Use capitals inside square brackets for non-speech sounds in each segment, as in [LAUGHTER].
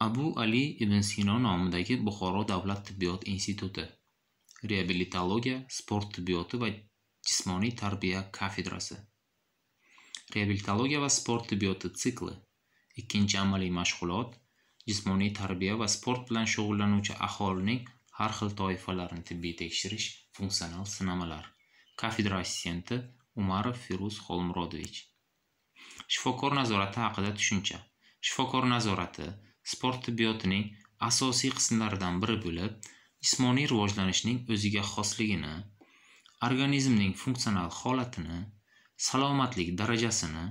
abu ali ibn sino nomidagi buxoro davlat tibbiyot instituti reabilitologiya sport tibbiyoti va jismoniy tarbiya kafedrasi reabilitologiya va sport tibbiyoti sikli ikkinchi amaliy mashg'ulot jismoniy tarbiya va sport bilan shug'ullanuvchi aholining har xil toifalarini tibbiy tekshirish funksional sinamalar kafedra assistenti umarov firuz xolmurodovich shifokor nazorati haqida tushuncha shifokor nazorati sport tibbiyotining asosiy qismlaridan biri bo'lib jismoniy rivojlanishning o'ziga xosligini organizmning funksional holatini salomatlik darajasini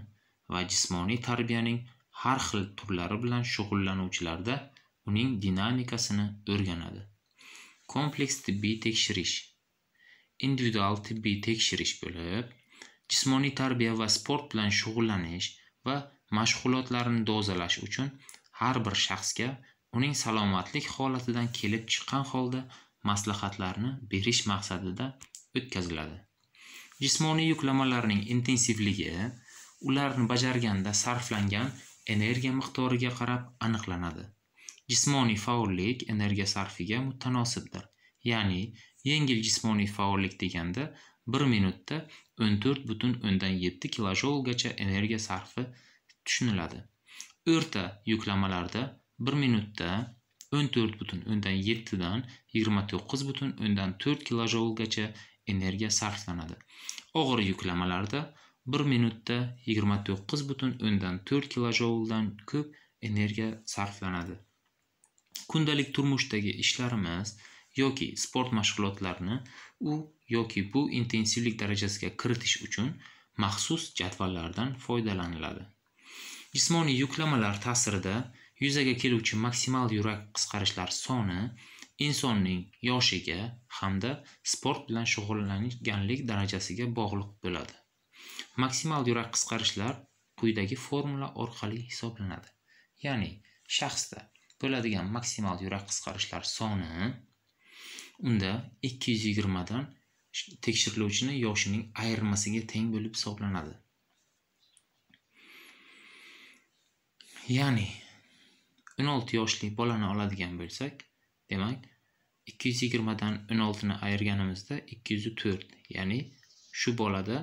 va jismoniy tarbiyaning har xil turlari bilan shug'ullanuvchilarda uning dinamikasini o'rganadi kompleks tibbiy tekshirish individual tibbiy tekshirish bo'lib jismoniy tarbiya va sport bilan shug'ullanish va mashg'ulotlarni dozalash uchun har bir shaxsga uning salomatlik holatidan kelib chiqqan holda maslahatlarni berish maqsadida o'tkaziladi jismoniy yuklamalarning intensivligi ularni bajarganda sarflangan energiya miqdoriga qarab aniqlanadi jismoniy faollik energiya sarfiga mutanosibdir ya'ni yengil jismoniy faollik deganda bir minutda o'n to'rt butun o'ndan yetti kilojoulgacha energiya sarfi tushuniladi o'rta yuklamalarda bir minutda o'n to'rt butun o'ndan yettidan yigirma to'qqiz butun o'ndan to'rt kilojoulgacha energiya sarflanadi og'ir yuklamalarda bir minutda yigirma to'qqiz butun o'ndan to'rt kilojouldan ko'p energiya sarflanadi kundalik turmushdagi ishlarimiz yoki sport mashg'ulotlarini u yoki bu intensivlik darajasiga kiritish uchun maxsus jadvallardan foydalaniladi jismoniy yuklamalar ta'sirida yuzaga keluvchi maksimal yurak qisqarishlari soni insonning yoshiga hamda sport bilan shug'ullanganlik darajasiga bog'liq bo'ladi maksimal yurak qisqarishlar quyidagi formula orqali hisoblanadi ya'ni shaxsda bo'ladigan maksimal yurak qisqarishlar soni unda 220 dan tekshiriluvchini yoshining ayirmasiga teng bo'lib hisoblanadi ya'ni 16 yoshli bolani oladigan bo'lsak demak 220 dan 16 ni ayirganimizda 204 ya'ni shu bolada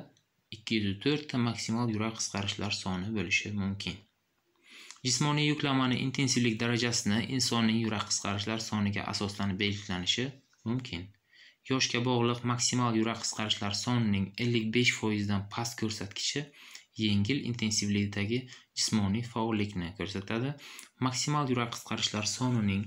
204 ta maksimal yurak qisqarishlar soni bo'lishi mumkin jismoniy yuklamani intensivlik darajasini insonning yurak qisqarishlar soniga asoslanib belgilanishi mumkin yoshga bog'liq maksimal yurak qisqarishlar sonining 55 foizdan past ko'rsatkichi yengil intensivlikdagi jismoniy faollikni ko'rsatadi maksimal yurak qisqarishlar sonining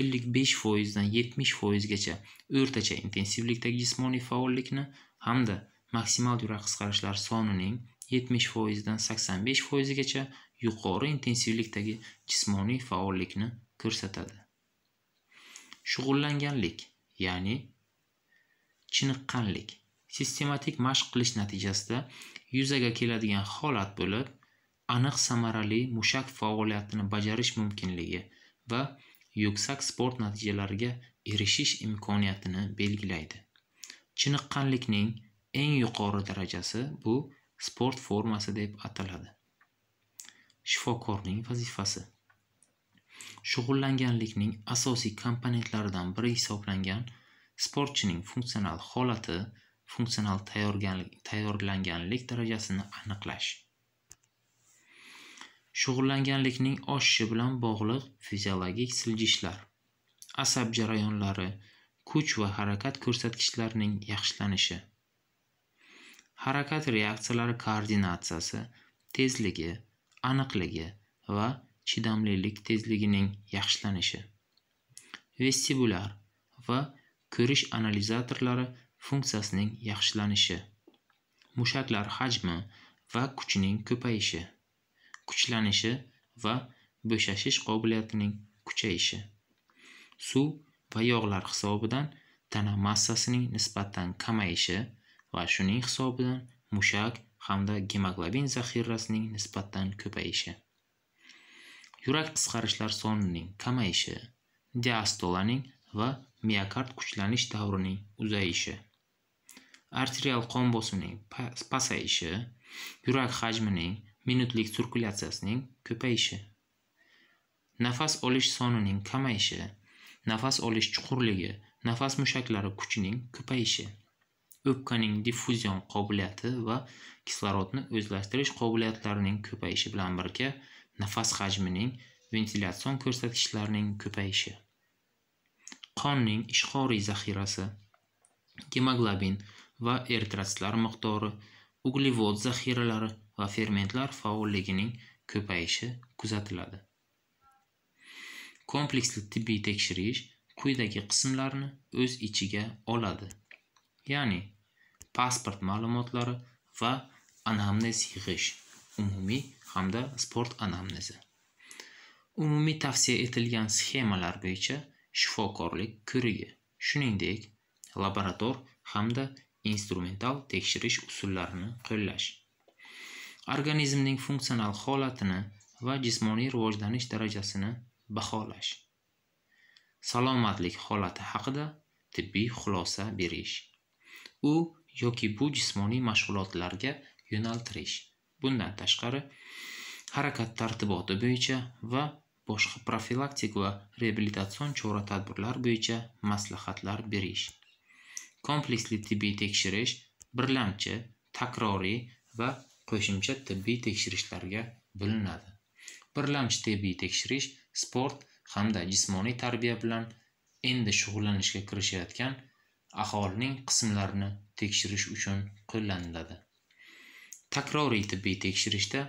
55 foizdan 70 foizgacha o'rtacha intensivlikdagi jismoniy faollikni hamda maksimal yurak qisqarishlar sonining 70 foizdan 85 foizigacha yuqori intensivlikdagi jismoniy faollikni ko'rsatadi shug'ullanganlik ya'ni chiniqqanlik sistematik mashq qilish natijasida yuzaga keladigan holat bo'lib aniq samarali mushak faoliyatini bajarish mumkinligi va yuksak sport natijalariga erishish imkoniyatini belgilaydi chiniqqanlikning eng yuqori darajasi bu sport formasi deb ataladi shifokorning vazifasi shug'ullanganlikning asosiy komponentlaridan biri hisoblangan sportchining funksional holati funksional tayyorlanganlik darajasini aniqlash shug'ullanganlikning oshishi bilan bog'liq fiziologik siljishlar asab jarayonlari kuch va harakat ko'rsatkichlarining yaxshilanishi harakat reaksiyalari koordinatsiyasi tezligi aniqligi va chidamlilik tezligining yaxshilanishi vestibular va ko'rish analizatorlari funksiyasining yaxshilanishi mushaklar hajmi va kuchining ko'payishi kuchlanishi va bo'shashish qobiliyatining kuchayishi suv va yog'lar hisobidan tana massasining nisbatan kamayishi va shuning hisobidan mushak hamda gemoglobin zaxirasining nisbatan ko'payishi yurak qisqarishlar sonining kamayishi diastolaning va miokard kuchlanish davrining uzayishi arterial qon bosimining pasayishi yurak hajmining minutlik sirkulyatsiyasining ko'payishi nafas olish sonining kamayishi nafas olish chuqurligi nafas mushaklari kuchining ko'payishi o'pkaning diffuzion qobiliyati va kislorodni o'zlashtirish qobiliyatlarining ko'payishi bilan birga nafas hajmining ventilятsion ko'rsatkichlarining ko'payishi qonning ishqoriy zaxirasi gemoglobin va eritritslar miqdori, uglevod zaxiralari va fermentlar faolligining ko'payishi kuzatiladi. Kompleksli tibbiy tekshirish quyidagi qismlarni o'z ichiga oladi. Ya'ni pasport ma'lumotlari va anamnez yig'ish, umumiy hamda sport anamnezi. Umumiy tavsiya etilgan sxemalar bo'yicha shifokorlik ko'rigi, shuningdek, laborator hamda instrumental tekshirish usullarini qo'llash organizmning funksional holatini va jismoniy rivojlanish darajasini baholash salomatlik holati haqida tibbiy xulosa berish u yoki bu jismoniy mashg'ulotlarga yo'naltirish bundan tashqari harakat tartiboti bo'yicha va boshqa profilaktik va reabilitatsion chora tadbirlar bo'yicha maslahatlar berish kompleksli tibbiy tekshirish birlamchi takroriy va qo'shimcha tibbiy tekshirishlarga bo'linadi birlamchi tibbiy tekshirish sport hamda jismoniy tarbiya bilan endi shug'ullanishga kirishayotgan aholining qismlarini tekshirish uchun qo'llaniladi takroriy tibbiy tekshirishda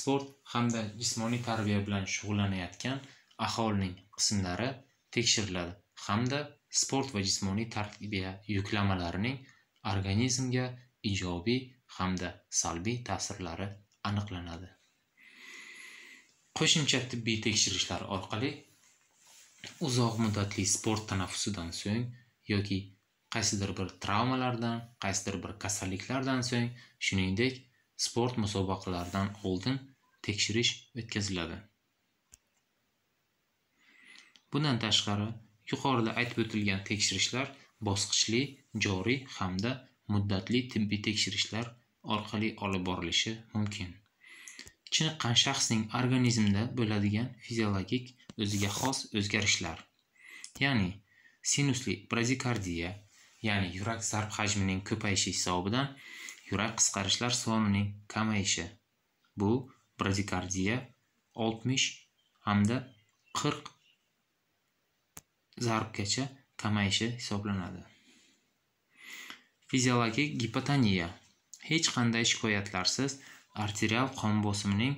sport hamda jismoniy tarbiya bilan shug'ullanayotgan aholining qismlari tekshiriladi hamda sport va jismoniy tarbiya yuklamalarining organizmga ijobiy hamda salbiy ta'sirlari aniqlanadi qo'shimcha tibbiy tekshirishlar orqali uzoq muddatli sport tanaffusidan so'ng yoki qaysidir bir travmalardan qaysidir bir kasalliklardan so'ng shuningdek sport musobaqalaridan oldin tekshirish o'tkaziladi bundan tashqari yuqorida aytib o'tilgan tekshirishlar bosqichli joriy hamda muddatli tibbiy tekshirishlar orqali olib borilishi mumkin chiniqqan shaxsning organizmida bo'ladigan fiziologik o'ziga xos o'zgarishlar ya'ni sinusli brazikardiya ya'ni yurak zarb hajmining ko'payishi hisobidan yurak qisqarishlar sonining kamayishi bu brazikardiya 60 hamda 40 zarbgacha kamayishi hisoblanadi fiziologik gipotoniya hech qanday shikoyatlarsiz arterial qon bosimining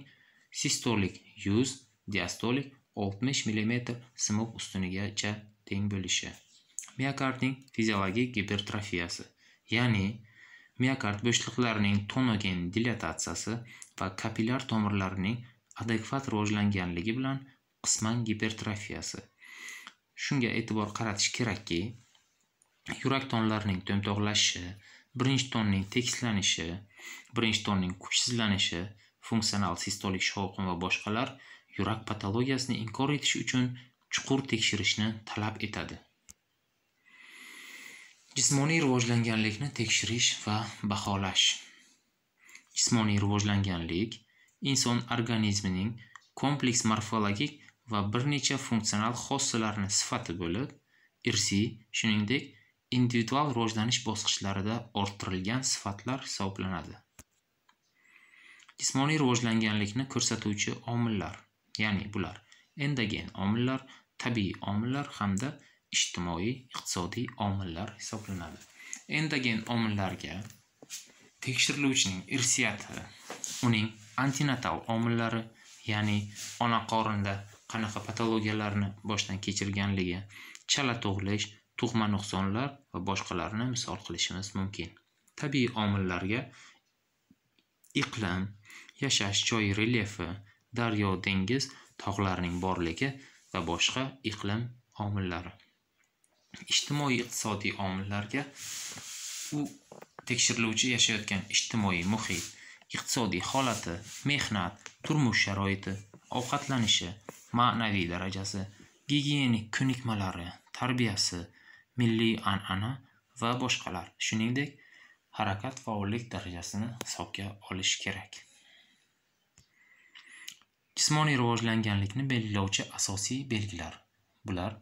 sistolik 100 diastolik 60 mm simob ustunigacha teng bo'lishi miokardning fiziologik gipertrofiyasi ya'ni miokard bo'shliqlarining tonogen dilatatsiyasi va kapillyar tomirlarining adekvat rivojlanganligi bilan qisman gipertrofiyasi shunga e'tibor qaratish kerakki yurak tonlarining to'mtoqlashishi birinchi tonning tekislanishi birinchi tonning kuchsizlanishi funksional sistolik shovqin va boshqalar yurak patologiyasini inkor etish uchun chuqur tekshirishni talab etadi jismoniy rivojlanganlikni tekshirish va baholash jismoniy rivojlanganlik inson organizmining kompleks morfologik va bir necha funksional xossalarni sifati bo'lib, irsiy, shuningdek, individual rivojlanish bosqichlarida orttirilgan sifatlar hisoblanadi. Jismoniy rivojlanganlikni ko'rsatuvchi omillar, ya'ni bular endogen omillar, tabiiy omillar hamda ijtimoiy, iqtisodiy omillar hisoblanadi. Endogen omillarga tekshiriluvchining irsiyati, uning antinatal omillari, ya'ni ona qorinda qanaqa patologiyalarni boshdan kechirganligi chala tug'ilish tug'ma nuqsonlar va boshqalarni misol qilishimiz mumkin tabiiy omillarga iqlim yashash joyi relyefi daryo dengiz tog'larning borligi va boshqa iqlim omillari ijtimoiy iqtisodiy omillarga u tekshiriluvchi yashayotgan ijtimoiy muhit iqtisodiy holati mehnat turmush sharoiti ovqatlanishi ma'naviy darajasi gigiyenik ko'nikmalari tarbiyasi milliy an'ana va boshqalar shuningdek harakat faollik darajasini hisobga olish kerak jismoniy rivojlanganlikni belgilovchi asosiy belgilar bular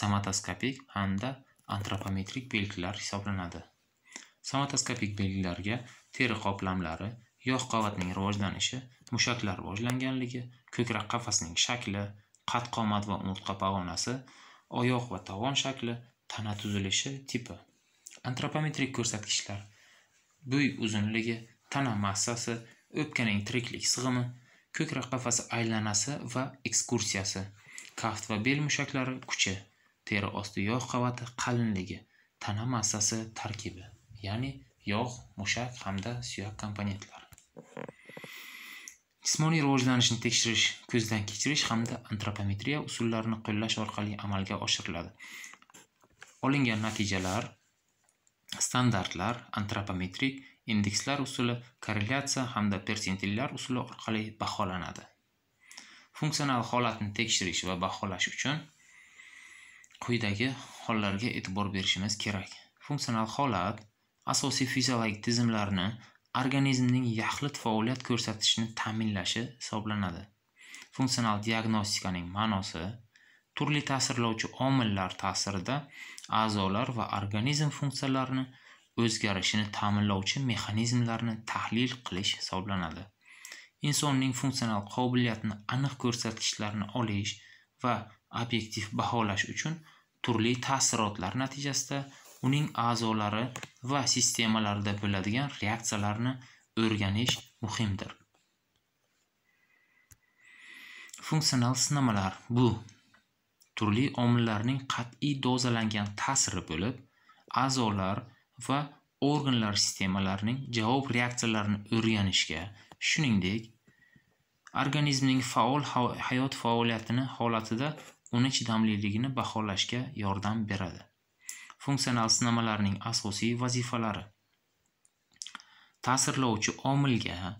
somatoskopik hamda antropometrik belgilar hisoblanadi somatoskopik belgilarga teri qoplamlari yog' qavatining rivojlanishi mushaklar rivojlanganligi ko'krak qafasining shakli qad qomat va umurtqa pog'onasi oyoq va tovon shakli tana tuzilishi tipi antropometrik ko'rsatkichlar bo'y uzunligi tana massasi o'pkaning tiriklik sig'imi ko'krak qafasi aylanasi va ekskursiyasi kaft va bel mushaklari kuchi teri osti yog' qavati qalinligi tana massasi tarkibi ya'ni yog' mushak hamda suyak komponentlari jismoniy rivojlanishni tekshirish ko'zdan kechirish hamda antropometriya usullarini qo'llash orqali amalga oshiriladi olingan natijalar standartlar antropometrik indekslar usuli korrelyatsiya hamda persentillar usuli orqali baholanadi funksional holatni tekshirish va baholash uchun quyidagi hollarga e'tibor berishimiz kerak funksional holat asosiy fiziologik tizimlarni organizmning yaxlit faoliyat ko'rsatishini ta'minlashi hisoblanadi funksional diagnostikaning ma'nosi turli ta'sirlovchi omillar ta'sirida a'zolar va organizm funksiyalarini o'zgarishini ta'minlovchi mexanizmlarni tahlil qilish hisoblanadi insonning funksional qobiliyatini aniq ko'rsatkichlarini olish va obyektiv baholash uchun turli ta'sirotlar natijasida uning a'zolari va sistemalarida bo'ladigan reaksiyalarni o'rganish muhimdir funksional sinamalar bu turli omillarning qat'iy dozalangan ta'siri bo'lib a'zolar va organlar sistemalarining javob reaksiyalarini o'rganishga shuningdek organizmning faol hayot faoliyatini holatida uni chidamliligini baholashga yordam beradi funksional sinamalarning asosiy vazifalari ta'sirlovchi omilga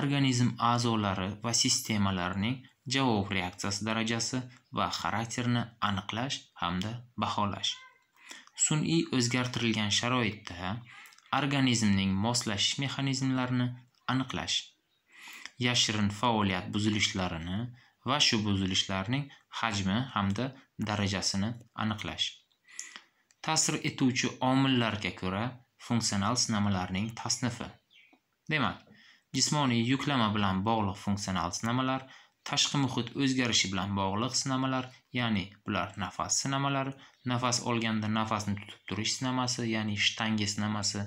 organizm a'zolari va sistemalarning javob reaksiyasi darajasi va xarakterini aniqlash hamda baholash sun'iy o'zgartirilgan sharoitda organizmning moslashish mexanizmlarini aniqlash yashirin faoliyat buzilishlarini va shu buzilishlarning hajmi hamda darajasini aniqlash ta'sir etuvchi omillarga ko'ra funksional sinamalarning tasnifi demak jismoniy yuklama bilan bog'liq funksional sinamalar tashqi muhit o'zgarishi bilan bog'liq sinamalar ya'ni bular nafas sinamalari nafas olganda nafasni tutib turish sinamasi ya'ni shtanga sinamasi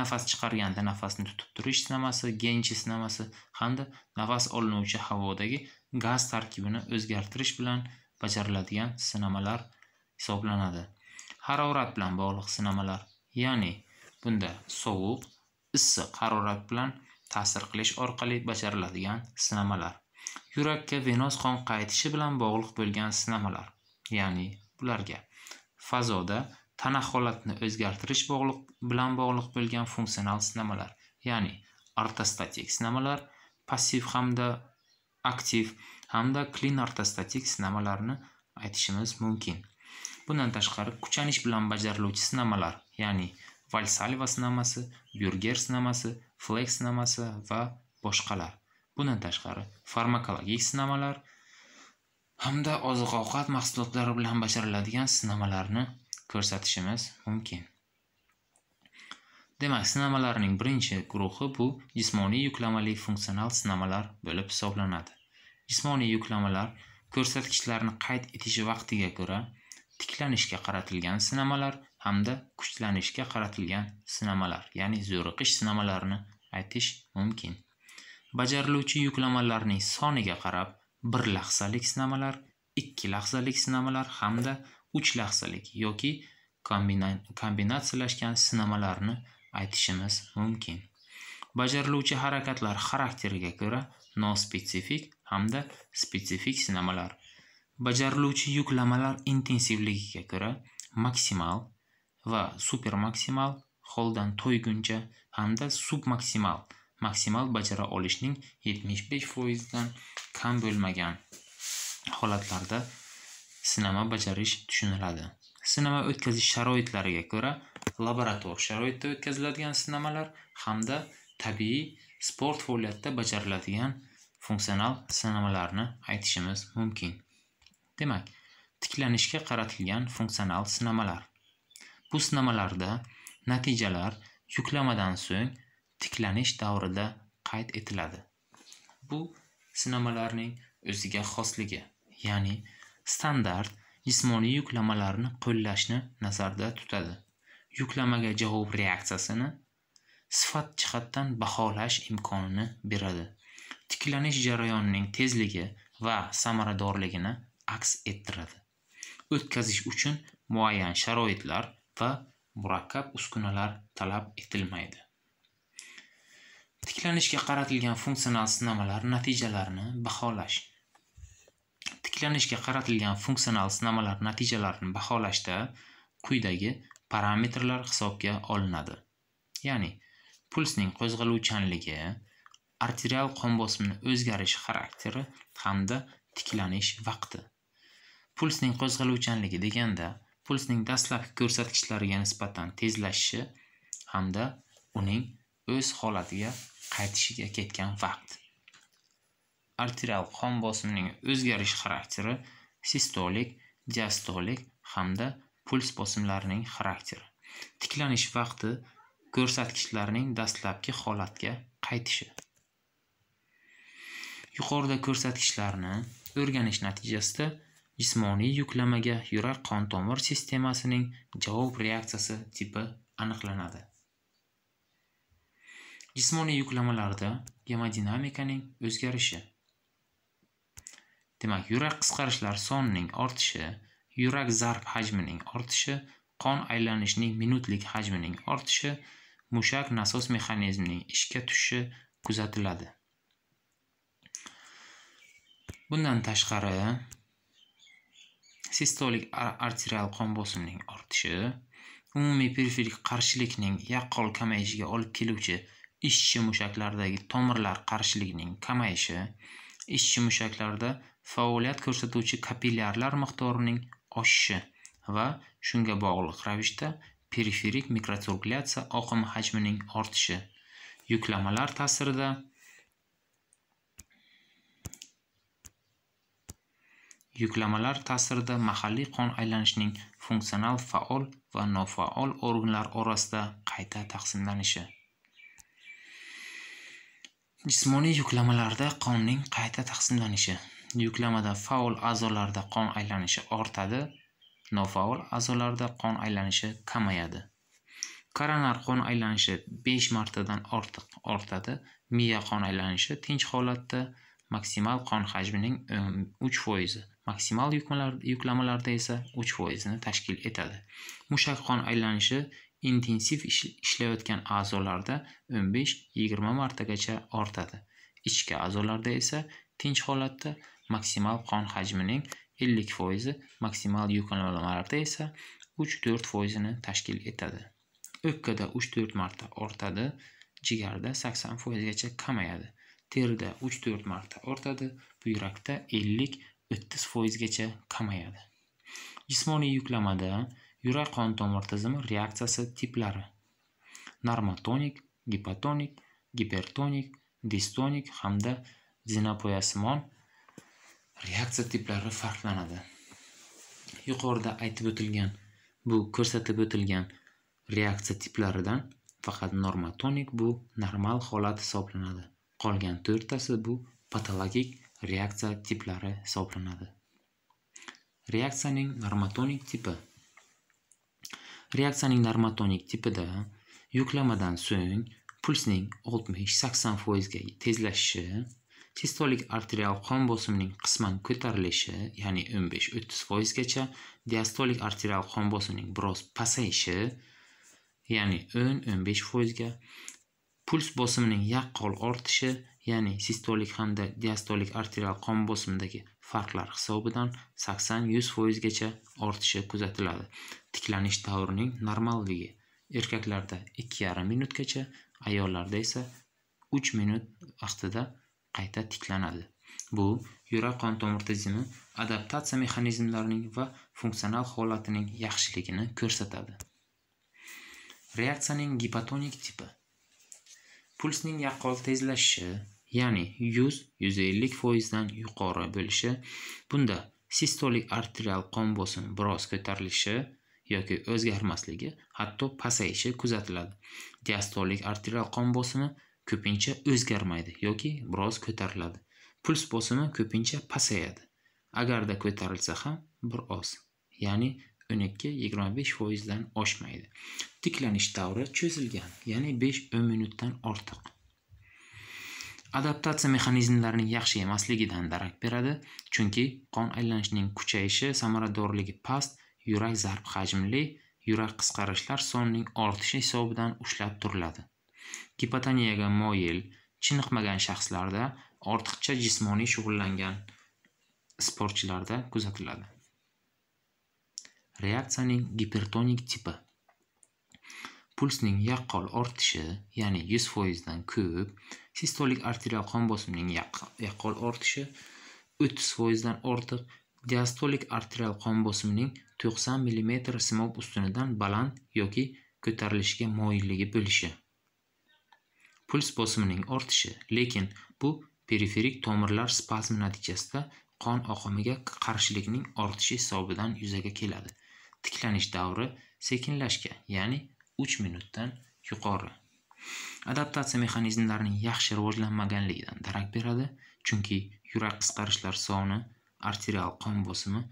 nafas chiqarganda nafasni tutib turish sinamasi genchi sinamasi hamda nafas olinuvchi havodagi gaz tarkibini o'zgartirish bilan bajariladigan sinamalar hisoblanadi harorat bilan bog'liq sinamalar ya'ni bunda sovuq issiq harorat bilan ta'sir qilish orqali bajariladigan sinamalar yurakka venoz qon qaytishi bilan bog'liq bo'lgan sinamalar ya'ni bularga fazoda tana holatini o'zgartirish bog'liq bilan bog'liq bo'lgan funksional sinamalar ya'ni ortostatik sinamalar passiv hamda aktiv hamda klin ortostatik sinamalarni aytishimiz mumkin bundan tashqari kuchanish bilan bajariluvchi sinamalar ya'ni valsalva sinamasi Burger sinamasi Flex sinamasi va boshqalar bundan tashqari farmakologik sinamalar hamda oziq ovqat mahsulotlari bilan bajariladigan sinamalarni ko'rsatishimiz mumkin demak sinamalarning birinchi guruhi bu jismoniy yuklamali funksional sinamalar bo'lib hisoblanadi jismoniy yuklamalar ko'rsatkichlarni qayd etish vaqtiga ko'ra tiklanishga qaratilgan sinamalar hamda kuchlanishga qaratilgan sinamalar ya'ni zo'riqish sinamalarini aytish mumkin bajariluvchi yuklamalarning soniga qarab bir lahzalik sinamalar ikki lahzalik sinamalar hamda uch lahzalik yoki kombinatsiyalashgan sinamalarni aytishimiz mumkin bajariluvchi harakatlar xarakteriga ko'ra nospetsifik hamda spetsifik sinamalar bajariluvchi yuklamalar intensivligiga ko'ra maksimal va super maksimal holdan to'yguncha hamda sub maksimal bajara olishning 75% dan kam bo'lmagan holatlarda sinama bajarish tushuniladi sinama o'tkazish sharoitlariga ko'ra laborator sharoitida o'tkaziladigan sinamalar hamda tabiiy sport faoliyatida bajariladigan funksional sinamalarni aytishimiz mumkin Demak, tiklanishga qaratilgan funksional sinamalar. Bu sinamalarda natijalar yuklamadan so'ng tiklanish davrida qayd etiladi. Bu sinamalarning o'ziga xosligi, ya'ni standart jismoniy yuklamalarni qo'llashni nazarda tutadi. Yuklamaga javob reaksiyasini sifat jihatdan baholash imkonini beradi. Tiklanish jarayonining tezligi va samaradorligini aks ettiradi o'tkazish uchun muayyan sharoitlar va murakkab uskunalar talab etilmaydi tiklanishga qaratilgan funksional sinamalar natijalarini baholash tiklanishga qaratilgan funksional sinamalar natijalarini baholashda quyidagi parametrlar hisobga olinadi ya'ni pulsning qo'zg'aluvchanligi arterial qon bosimining o'zgarish xarakteri hamda tiklanish vaqti pulsning qo'zg'aluvchanligi deganda pulsning dastlabki ko'rsatkichlariga nisbatan tezlashishi hamda uning o'z holatiga qaytishiga ketgan vaqt arterial qon bosimining o'zgarish xarakteri sistolik diastolik hamda puls bosimlarining xarakteri tiklanish vaqti ko'rsatkichlarning dastlabki holatga qaytishi yuqorida ko'rsatkichlarni o'rganish natijasida jismoniy yuklamaga yurak qon tomir sistemasining javob reaksiyasi tipi aniqlanadi jismoniy yuklamalarda gemodinamikaning o'zgarishi demak yurak qisqarishlar sonining ortishi yurak zarb hajmining ortishi qon aylanishining minutlik hajmining ortishi mushak nasos mexanizmining ishga tushishi kuzatiladi bundan tashqari sistolik arterial qon bosimining ortishi umumiy periferik qarshilikning yaqqol kamayishiga olib keluvchi ishchi mushaklardagi tomirlar qarshiligining kamayishi ishchi mushaklarda faoliyat ko'rsatuvchi kapillyarlar miqdorining oshishi va shunga bog'liq ravishda periferik mikrotsirkulyatsiya oqimi hajmining ortishi yuklamalar ta'sirida yuklamalar ta'sirida mahalliy qon aylanishining funksional faol va nofaol organlar orasida qayta taqsimlanishi jismoniy yuklamalarda qonning qayta taqsimlanishi yuklamada faol a'zolarda qon aylanishi ortadi nofaol a'zolarda qon aylanishi kamayadi koronar qon aylanishi 5 martadan ortiq ortadi miya qon aylanishi tinch holatda maksimal qon hajmining 3 foizi maksimal yuklamalarda esa 3 foizini tashkil etadi mushak qon aylanishi intensiv ishlayotgan a'zolarda 15-20 martagacha ortadi ichki a'zolarda esa tinch holatda maksimal qon hajmining 50 foizi maksimal yuklamalarda esa 3-4 foizini tashkil etadi o'pkada 3-4 marta ortadi jigarda 80 foizgacha kamayadi terida 3-4 marta ortadi buyrakda 50 o'ttiz foizgacha kamayadi jismoniy yuklamada yurak qon tomir tizimi reaksiyasi tiplari normotonik gipotonik gipertonik distonik hamda zinapoyasimon reaksiya tiplari farqlanadi yuqorida aytib o'tilgan bu ko'rsatib o'tilgan reaksiya tiplaridan faqat normatonik bu normal holat hisoblanadi qolgan to'rttasi bu patologik reaksiya tiplari hisoblanadi reaksiyaning normatonik tipi reaksiyaning normatonik tipida yuklamadan so'ng pulsning 60-80 foizga tezlashishi sistolik arterial qon bosimining qisman ko'tarilishi ya'ni 15-30 foizgacha diastolik arterial qon bosimining biroz pasayishi ya'ni 10-15 foizga puls bosimining yaqqol ortishi ya'ni sistolik hamda diastolik arterial qon bosimidagi farqlar hisobidan 80-100 foizgacha ortishi kuzatiladi tiklanish davrining normalligi erkaklarda 2,5 minutgacha ayollarda esa 3 minut vaqtida qayta tiklanadi bu yurak qon tomir tizimi adaptatsiya mexanizmlarining va funksional holatining yaxshiligini ko'rsatadi reaksiyaning gipotonik tipi pulsning yaqqol tezlashishi ya'ni 100-150 foizdan yuqori bo'lishi bunda sistolik arterial qon bosimi biroz ko'tarilishi yoki o'zgarmasligi hatto pasayishi kuzatiladi diastolik arterial qon bosimi ko'pincha o'zgarmaydi yoki biroz ko'tariladi puls bosimi ko'pincha pasayadi agarda ko'tarilsa ham bir oz ya'ni 12-25 foizdan oshmaydi tiklanish davri cho'zilgan ya'ni 5-10 minutdan ortiq adaptatsiya mexanizmlarining yaxshi emasligidan darak beradi chunki qon aylanishining kuchayishi samaradorligi past yurak zarb hajmli yurak qisqarishlar sonining ortishi hisobidan ushlab turiladi gipotoniyaga moyil chiniqmagan shaxslarda ortiqcha jismoniy shug'ullangan sportchilarda kuzatiladi reaksiyaning gipertonik tipi pulsning yaqqol ortishi ya'ni yuz foizdan ko'p sistolik arterial qon bosimining yaqqol ortishi o'ttiz foizdan ortiq diastolik arterial qon bosimining to'qson millimetr simob ustunidan baland yoki ko'tarilishga moyilligi bo'lishi puls bosimining ortishi lekin bu periferik tomirlar spazmi natijasida qon oqimiga qarshilikning ortishi hisobidan yuzaga keladi tiklanish davri sekinlashga ya'ni 3 minutdan yuqori adaptatsiya mexanizmlarining yaxshi rivojlanmaganligidan darak beradi chunki yurak qisqarishlar soni arterial qon bosimi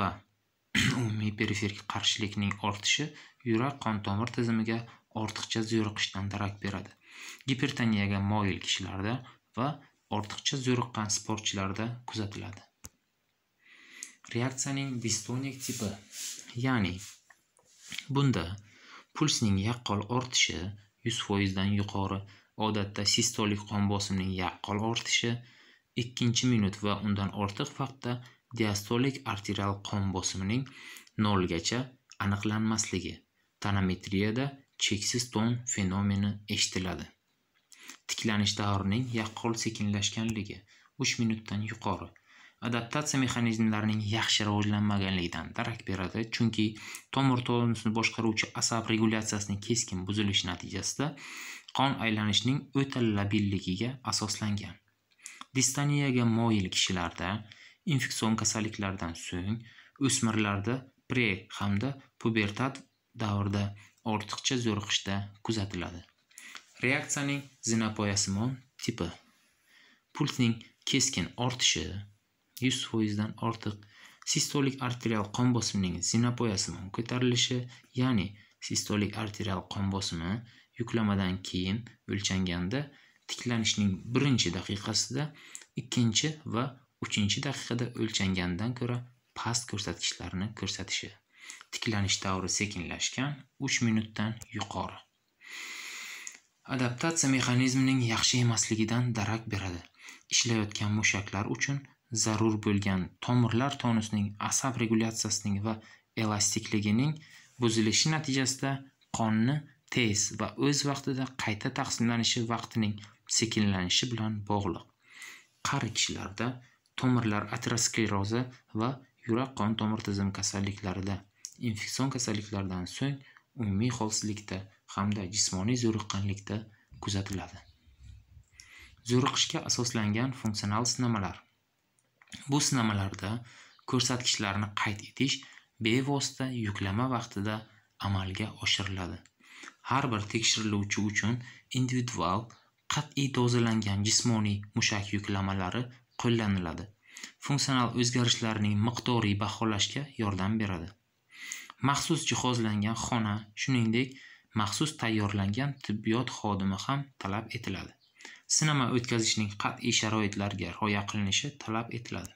va [CLEARS THROAT] umumiy periferik qarshilikning ortishi yurak qon tomir tizimiga ortiqcha zo'riqishdan darak beradi gipertoniyaga moyil kishilarda va ortiqcha zo'riqqan sportchilarda kuzatiladi reaksiyaning distonik tipi ya'ni bunda pulsning yaqqol ortishi yuz foizdan yuqori odatda sistolik qon bosimining yaqqol ortishi ikkinchi minut va undan ortiq vaqtda diastolik arterial qon bosimining nolgacha aniqlanmasligi tonometriyada cheksiz ton fenomeni eshitiladi tiklanish davrining yaqqol sekinlashganligi uch minutdan yuqori adaptatsiya mexanizmlarining yaxshi rivojlanmaganligidan darak beradi chunki tomir tonusni boshqaruvchi asab regulyatsiyasining keskin buzilishi natijasida qon aylanishining o'ta labilligiga asoslangan distaniyaga moyil kishilarda infeksion kasalliklardan so'ng o'smirlarda pre hamda pubertat davrida ortiqcha zo'riqishda kuzatiladi reaksiyaning zinapoyasimon tipi pulsning keskin ortishi yuz foizdan ortiq sistolik arterial qon bosimining zinapoyasini ko'tarilishi ya'ni sistolik arterial qon bosimi yuklamadan keyin o'lchanganda tiklanishning birinchi daqiqasida ikkinchi va uchinchi daqiqada o'lchangandan ko'ra past ko'rsatkichlarni ko'rsatishi tiklanish davri sekinlashgan 3 minutdan yuqori adaptatsiya mexanizmining yaxshi emasligidan darak beradi ishlayotgan mushaklar uchun zarur bo'lgan tomirlar tonusining asab regulyatsiyasining va elastikligining buzilishi natijasida qonni tez va o'z vaqtida qayta taqsimlanishi vaqtining sekinlanishi bilan bog'liq qari kishilarda tomirlar aterosklerozi va yurak qon tomir tizimi kasalliklarida infeksion kasalliklardan so'ng umumiy holsizlikda hamda jismoniy zo'riqqanlikda kuzatiladi zo'riqishga asoslangan funksional sinamalar bu sinamalarda ko'rsatkichlarni qayd etish bevosita yuklama vaqtida amalga oshiriladi har bir tekshiriluvchi uchun individual qat'iy dozalangan jismoniy mushak yuklamalari qo'llaniladi funksional o'zgarishlarning miqdoriy baholashga yordam beradi maxsus jihozlangan xona shuningdek maxsus tayyorlangan tibbiyot xodimi ham talab etiladi sinama o'tkazishning qat'iy sharoitlarga rioya qilinishi talab etiladi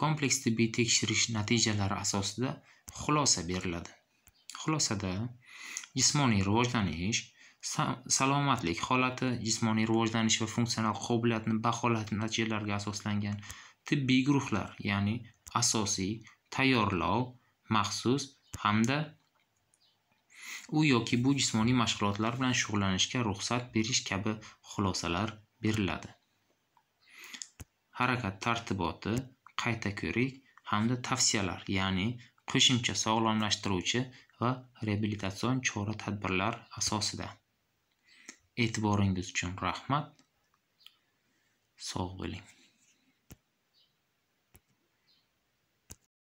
kompleks tibbiy tekshirish natijalari asosida xulosa beriladi xulosada jismoniy rivojlanish salomatlik holati jismoniy rivojlanish va funksional qobiliyatni baholash natijalariga asoslangan tibbiy guruhlar ya'ni asosiy tayyorlov maxsus hamda u yoki bu jismoniy mashg'ulotlar bilan shug'ullanishga ruxsat berish kabi xulosalar beriladi harakat tartiboti qayta ko'rik hamda tavsiyalar ya'ni qo'shimcha sog'lomlashtiruvchi va reabilitatsion chora tadbirlar asosida e'tiboringiz uchun rahmat sog' bo'ling